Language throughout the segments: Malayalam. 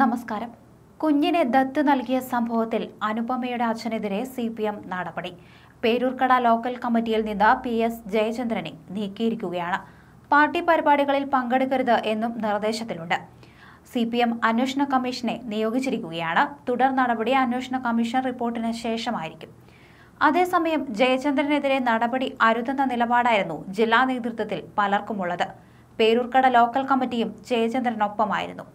നമസ്കാരം കുഞ്ഞിനെ ദത്ത് നൽകിയ സംഭവത്തിൽ അനുപമയുടെ അച്ഛനെതിരെ സി പി എം നടപടി പേരൂർക്കട ലോക്കൽ കമ്മിറ്റിയിൽ നിന്ന് പി എസ് ജയചന്ദ്രനെ നീക്കിയിരിക്കുകയാണ് പാർട്ടി പരിപാടികളിൽ പങ്കെടുക്കരുത് എന്നും നിർദ്ദേശത്തിലുണ്ട് സി പി എം അന്വേഷണ കമ്മീഷനെ നിയോഗിച്ചിരിക്കുകയാണ് തുടർ നടപടി അന്വേഷണ കമ്മീഷൻ റിപ്പോർട്ടിന് ശേഷമായിരിക്കും അതേസമയം ജയചന്ദ്രനെതിരെ നടപടി അരുതെന്ന നിലപാടായിരുന്നു ജില്ലാ നേതൃത്വത്തിൽ പലർക്കുമുള്ളത് പേരൂർക്കട ലോക്കൽ കമ്മിറ്റിയും ജയചന്ദ്രനൊപ്പമായിരുന്നു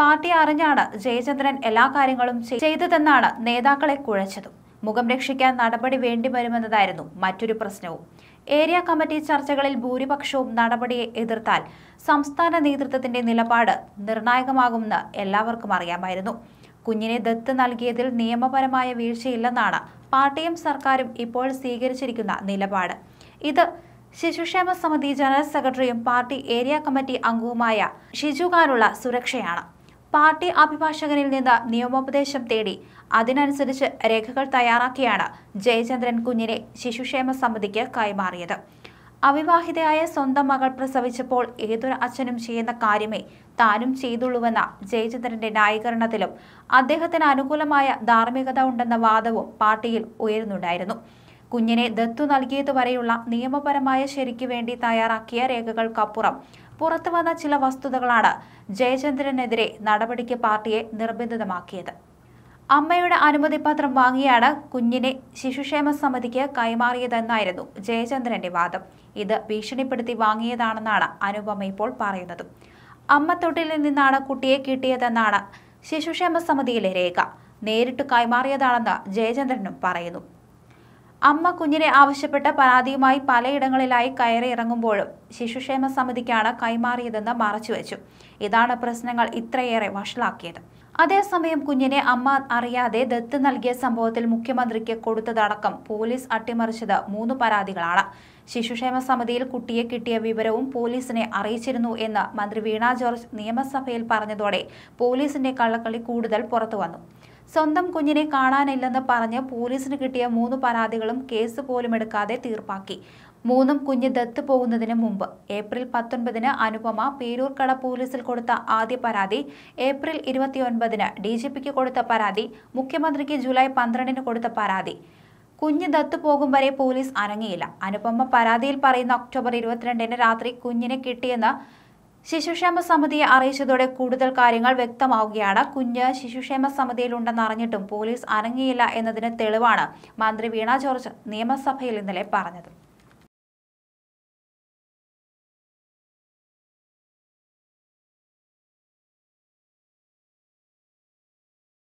പാർട്ടി അറിഞ്ഞാണ് ജയചന്ദ്രൻ എല്ലാ കാര്യങ്ങളും ചെയ്തതെന്നാണ് നേതാക്കളെ കുഴച്ചതും മുഖം രക്ഷിക്കാൻ നടപടി വേണ്ടി വരുമെന്നതായിരുന്നു മറ്റൊരു പ്രശ്നവും ഏരിയ കമ്മിറ്റി ചർച്ചകളിൽ ഭൂരിപക്ഷവും നടപടിയെ എതിർത്താൽ സംസ്ഥാന നേതൃത്വത്തിന്റെ നിലപാട് നിർണായകമാകുമെന്ന് എല്ലാവർക്കും അറിയാമായിരുന്നു കുഞ്ഞിനെ ദത്ത് നൽകിയതിൽ നിയമപരമായ വീഴ്ചയില്ലെന്നാണ് പാർട്ടിയും സർക്കാരും ഇപ്പോൾ സ്വീകരിച്ചിരിക്കുന്ന നിലപാട് ഇത് ശിശുക്ഷേമ സമിതി ജനറൽ സെക്രട്ടറിയും പാർട്ടി ഏരിയ കമ്മിറ്റി അംഗവുമായ ഷിജുഖാനുള്ള സുരക്ഷയാണ് പാർട്ടി അഭിഭാഷകനിൽ നിന്ന് നിയമോപദേശം തേടി അതിനനുസരിച്ച് രേഖകൾ തയ്യാറാക്കിയാണ് ജയചന്ദ്രൻ കുഞ്ഞിനെ ശിശുക്ഷേമ സമിതിക്ക് കൈമാറിയത് അവിവാഹിതയായ സ്വന്തം മകൾ പ്രസവിച്ചപ്പോൾ ഏതൊരു അച്ഛനും ചെയ്യുന്ന കാര്യമേ താനും ചെയ്തുള്ളൂവെന്ന ജയചന്ദ്രന്റെ ന്യായീകരണത്തിലും അദ്ദേഹത്തിന് അനുകൂലമായ ധാർമ്മികത ഉണ്ടെന്ന വാദവും പാർട്ടിയിൽ ഉയരുന്നുണ്ടായിരുന്നു കുഞ്ഞിനെ ദത്തു നൽകിയതുവരെയുള്ള നിയമപരമായ ശരിക്കു വേണ്ടി തയ്യാറാക്കിയ രേഖകൾക്കപ്പുറം പുറത്തു വന്ന ചില വസ്തുതകളാണ് ജയചന്ദ്രനെതിരെ നടപടിക്ക് പാർട്ടിയെ നിർബന്ധിതമാക്കിയത് അമ്മയുടെ അനുമതിപത്രം വാങ്ങിയാണ് കുഞ്ഞിനെ ശിശുക്ഷേമ സമിതിക്ക് കൈമാറിയതെന്നായിരുന്നു ജയചന്ദ്രന്റെ വാദം ഇത് ഭീഷണിപ്പെടുത്തി വാങ്ങിയതാണെന്നാണ് അനുപമ ഇപ്പോൾ പറയുന്നത് അമ്മ തൊട്ടിലിൽ നിന്നാണ് കുട്ടിയെ കിട്ടിയതെന്നാണ് ശിശുക്ഷേമ സമിതിയിലെ രേഖ നേരിട്ട് കൈമാറിയതാണെന്ന് ജയചന്ദ്രനും പറയുന്നു അമ്മ കുഞ്ഞിനെ ആവശ്യപ്പെട്ട് പരാതിയുമായി പലയിടങ്ങളിലായി കയറി ഇറങ്ങുമ്പോഴും ശിശുക്ഷേമ സമിതിക്കാണ് കൈമാറിയതെന്ന് മറച്ചുവെച്ചു ഇതാണ് പ്രശ്നങ്ങൾ ഇത്രയേറെ വഷളാക്കിയത് അതേസമയം കുഞ്ഞിനെ അമ്മ അറിയാതെ ദത്ത് നൽകിയ സംഭവത്തിൽ മുഖ്യമന്ത്രിക്ക് കൊടുത്തതടക്കം പോലീസ് അട്ടിമറിച്ചത് മൂന്ന് പരാതികളാണ് ശിശുക്ഷേമ സമിതിയിൽ കുട്ടിയെ കിട്ടിയ വിവരവും പോലീസിനെ അറിയിച്ചിരുന്നു എന്ന് മന്ത്രി വീണ ജോർജ് നിയമസഭയിൽ പറഞ്ഞതോടെ പോലീസിന്റെ കള്ളക്കളി കൂടുതൽ പുറത്തുവന്നു സ്വന്തം കുഞ്ഞിനെ കാണാനില്ലെന്ന് പറഞ്ഞ് പോലീസിന് കിട്ടിയ മൂന്ന് പരാതികളും കേസ് പോലും എടുക്കാതെ തീർപ്പാക്കി മൂന്നും കുഞ്ഞ് ദത്ത് പോകുന്നതിന് മുമ്പ് ഏപ്രിൽ പത്തൊൻപതിന് അനുപമ പേരൂർക്കട പോലീസിൽ കൊടുത്ത ആദ്യ പരാതി ഏപ്രിൽ ഇരുപത്തിയൊൻപതിന് ഡി ജി പിക്ക് കൊടുത്ത പരാതി മുഖ്യമന്ത്രിക്ക് ജൂലൈ പന്ത്രണ്ടിന് കൊടുത്ത പരാതി കുഞ്ഞ് ദത്ത് പോകും വരെ പോലീസ് അനങ്ങിയില്ല അനുപമ പരാതിയിൽ പറയുന്ന ഒക്ടോബർ ഇരുപത്തിരണ്ടിന് രാത്രി കുഞ്ഞിനെ കിട്ടിയെന്ന് ശിശുക്ഷേമ സമിതിയെ അറിയിച്ചതോടെ കൂടുതൽ കാര്യങ്ങൾ വ്യക്തമാവുകയാണ് കുഞ്ഞ് ശിശുക്ഷേമ സമിതിയിലുണ്ടെന്ന് അറിഞ്ഞിട്ടും പോലീസ് അനങ്ങിയില്ല എന്നതിന് തെളിവാണ് മന്ത്രി വീണ ജോർജ് നിയമസഭയിൽ ഇന്നലെ പറഞ്ഞത്